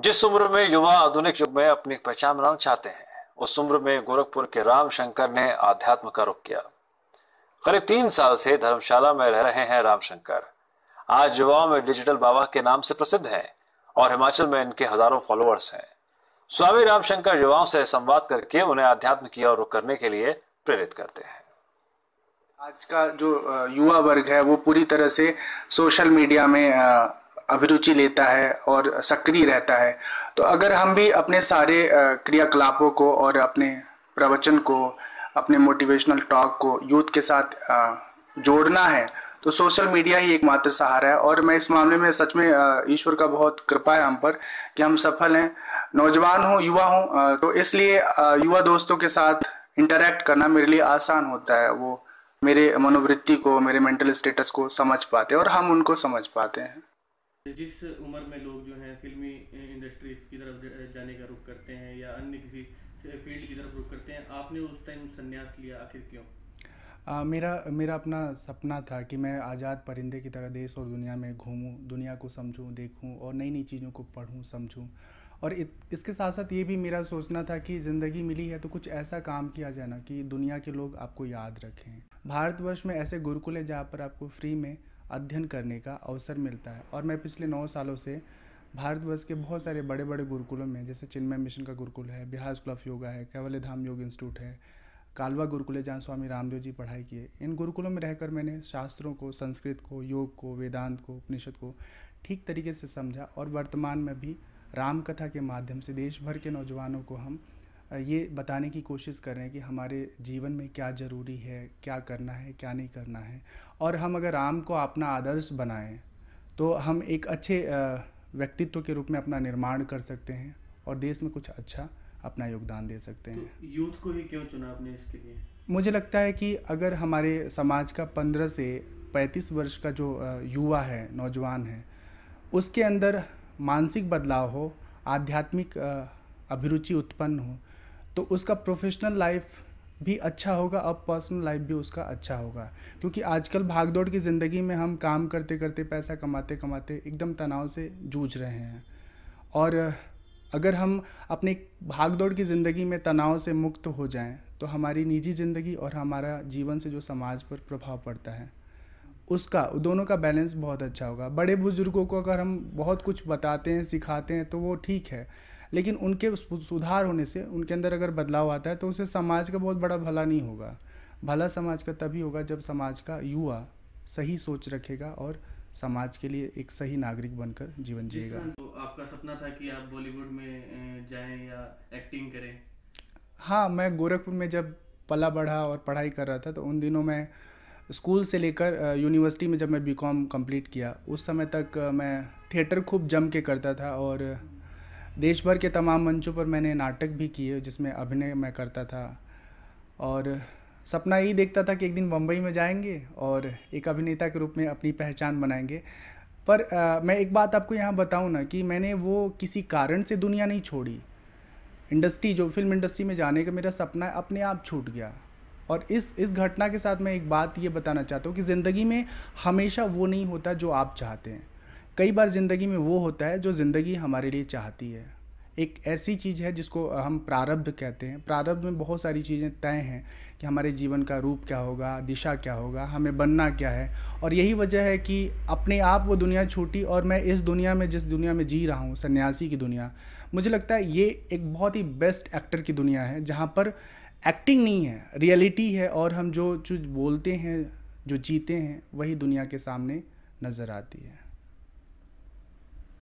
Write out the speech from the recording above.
जिस उम्र में युवा आधुनिक युग में अपनी पहचान बनाना चाहते हैं उस उम्र में गोरखपुर के राम शंकर ने आध्यात्म का रुख किया करीब तीन साल से धर्मशाला में रह रहे हैं रामशंकर आज युवाओं में डिजिटल बाबा के नाम से प्रसिद्ध हैं और हिमाचल में इनके हजारों फॉलोअर्स हैं स्वामी रामशंकर युवाओं से संवाद करके उन्हें आध्यात्म की ओर रुख करने के लिए प्रेरित करते हैं आज का जो युवा वर्ग है वो पूरी तरह से सोशल मीडिया में अभिरुचि लेता है और सक्रिय रहता है तो अगर हम भी अपने सारे क्रियाकलापों को और अपने प्रवचन को अपने मोटिवेशनल टॉक को यूथ के साथ जोड़ना है तो सोशल मीडिया ही एकमात्र सहारा है और मैं इस मामले में सच में ईश्वर का बहुत कृपा है हम पर कि हम सफल हैं नौजवान हूँ युवा हूँ तो इसलिए युवा दोस्तों के साथ इंटरेक्ट करना मेरे लिए आसान होता है वो मेरे मनोवृत्ति को मेरे मेंटल स्टेटस को समझ पाते हैं और हम उनको समझ पाते हैं जिस उम्र में लोग जो हैं फिल्मी इंडस्ट्रीज की तरफ जाने का रुख करते हैं या अन्य किसी फील्ड की तरफ रुख करते हैं आपने उस टाइम संन्यास लिया आखिर क्यों आ, मेरा मेरा अपना सपना था कि मैं आज़ाद परिंदे की तरह देश और दुनिया में घूमूं दुनिया को समझूं देखूं और नई नई चीज़ों को पढ़ूं समझूं और इत, इसके साथ साथ ये भी मेरा सोचना था कि ज़िंदगी मिली है तो कुछ ऐसा काम किया जाए ना कि दुनिया के लोग आपको याद रखें भारतवर्ष में ऐसे गुरुकुल हैं जहाँ पर आपको फ्री में अध्ययन करने का अवसर मिलता है और मैं पिछले नौ सालों से भारतवर्ष के बहुत सारे बड़े बड़े गुरुकुलों में जैसे चिन्मय मिशन का गुरुकुल है बिहार स्कूल ऑफ योगा है कैवल्य धाम योग इंस्टीट्यूट है कालवा गुरुकुल है जहाँ स्वामी रामदेव जी पढ़ाई किए इन गुरुकुलों में रहकर मैंने शास्त्रों को संस्कृत को योग को वेदांत को उपनिषद को ठीक तरीके से समझा और वर्तमान में भी रामकथा के माध्यम से देश भर के नौजवानों को हम ये बताने की कोशिश कर रहे हैं कि हमारे जीवन में क्या ज़रूरी है क्या करना है क्या नहीं करना है और हम अगर राम को अपना आदर्श बनाएं तो हम एक अच्छे व्यक्तित्व के रूप में अपना निर्माण कर सकते हैं और देश में कुछ अच्छा अपना योगदान दे सकते तो हैं तो यूथ को ही क्यों चुना आपने इसके लिए मुझे लगता है कि अगर हमारे समाज का पंद्रह से पैंतीस वर्ष का जो युवा है नौजवान है उसके अंदर मानसिक बदलाव हो आध्यात्मिक अभिरुचि उत्पन्न हो तो उसका प्रोफेशनल लाइफ भी अच्छा होगा अब पर्सनल लाइफ भी उसका अच्छा होगा क्योंकि आजकल भागदौड़ की ज़िंदगी में हम काम करते करते पैसा कमाते कमाते एकदम तनाव से जूझ रहे हैं और अगर हम अपने भागदौड़ की ज़िंदगी में तनाव से मुक्त हो जाएं तो हमारी निजी ज़िंदगी और हमारा जीवन से जो समाज पर प्रभाव पड़ता है उसका दोनों का बैलेंस बहुत अच्छा होगा बड़े बुज़ुर्गों को अगर हम बहुत कुछ बताते हैं सिखाते हैं तो वो ठीक है लेकिन उनके सुधार होने से उनके अंदर अगर बदलाव आता है तो उसे समाज का बहुत बड़ा भला नहीं होगा भला समाज का तभी होगा जब समाज का युवा सही सोच रखेगा और समाज के लिए एक सही नागरिक बनकर जीवन जिएगा तो आपका सपना था कि आप बॉलीवुड में जाएं या एक्टिंग करें हाँ मैं गोरखपुर में जब पला बढ़ा और पढ़ाई कर रहा था तो उन दिनों मैं स्कूल से लेकर यूनिवर्सिटी में जब मैं बीकॉम कंप्लीट किया उस समय तक मैं थिएटर खूब जम के करता था और देश भर के तमाम मंचों पर मैंने नाटक भी किए जिसमें अभिनय मैं करता था और सपना यही देखता था कि एक दिन मुंबई में जाएंगे और एक अभिनेता के रूप में अपनी पहचान बनाएंगे पर आ, मैं एक बात आपको यहाँ बताऊँ ना कि मैंने वो किसी कारण से दुनिया नहीं छोड़ी इंडस्ट्री जो फिल्म इंडस्ट्री में जाने का मेरा सपना अपने आप छूट गया और इस इस घटना के साथ मैं एक बात ये बताना चाहता हूँ कि ज़िंदगी में हमेशा वो नहीं होता जो आप चाहते हैं कई बार ज़िंदगी में वो होता है जो ज़िंदगी हमारे लिए चाहती है एक ऐसी चीज़ है जिसको हम प्रारब्ध कहते हैं प्रारब्ध में बहुत सारी चीज़ें तय हैं कि हमारे जीवन का रूप क्या होगा दिशा क्या होगा हमें बनना क्या है और यही वजह है कि अपने आप वो दुनिया छूटी और मैं इस दुनिया में जिस दुनिया में जी रहा हूँ सन्यासी की दुनिया मुझे लगता है ये एक बहुत ही बेस्ट एक्टर की दुनिया है जहाँ पर एक्टिंग नहीं है रियलिटी है और हम जो चीज़ बोलते हैं जो जीते हैं वही दुनिया के सामने नज़र आती है